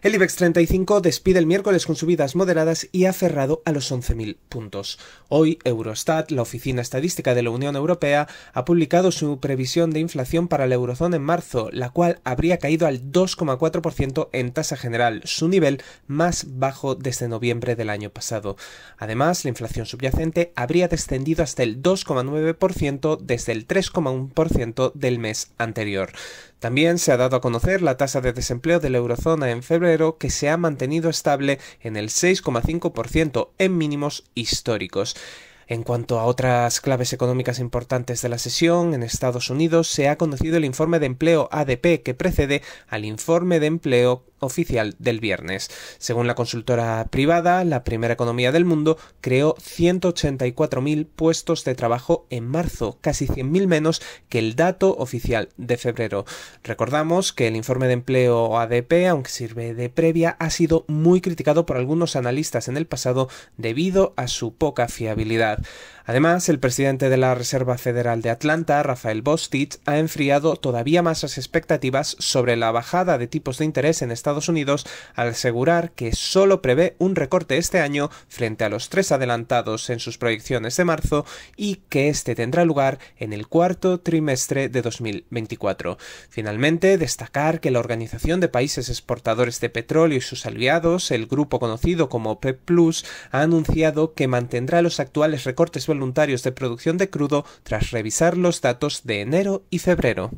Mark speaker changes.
Speaker 1: El IBEX 35 despide el miércoles con subidas moderadas y ha cerrado a los 11.000 puntos. Hoy, Eurostat, la oficina estadística de la Unión Europea, ha publicado su previsión de inflación para la eurozona en marzo, la cual habría caído al 2,4% en tasa general, su nivel más bajo desde noviembre del año pasado. Además, la inflación subyacente habría descendido hasta el 2,9% desde el 3,1% del mes anterior. También se ha dado a conocer la tasa de desempleo de la eurozona en febrero que se ha mantenido estable en el 6,5% en mínimos históricos. En cuanto a otras claves económicas importantes de la sesión, en Estados Unidos se ha conocido el informe de empleo ADP que precede al informe de empleo oficial del viernes. Según la consultora privada, la primera economía del mundo creó 184.000 puestos de trabajo en marzo, casi 100.000 menos que el dato oficial de febrero. Recordamos que el informe de empleo ADP, aunque sirve de previa, ha sido muy criticado por algunos analistas en el pasado debido a su poca fiabilidad. that. Además, el presidente de la Reserva Federal de Atlanta, Rafael Bostic, ha enfriado todavía más las expectativas sobre la bajada de tipos de interés en Estados Unidos al asegurar que solo prevé un recorte este año frente a los tres adelantados en sus proyecciones de marzo y que este tendrá lugar en el cuarto trimestre de 2024. Finalmente, destacar que la Organización de Países Exportadores de Petróleo y sus aliados, el grupo conocido como PEP Plus, ha anunciado que mantendrá los actuales recortes voluntarios de producción de crudo tras revisar los datos de enero y febrero.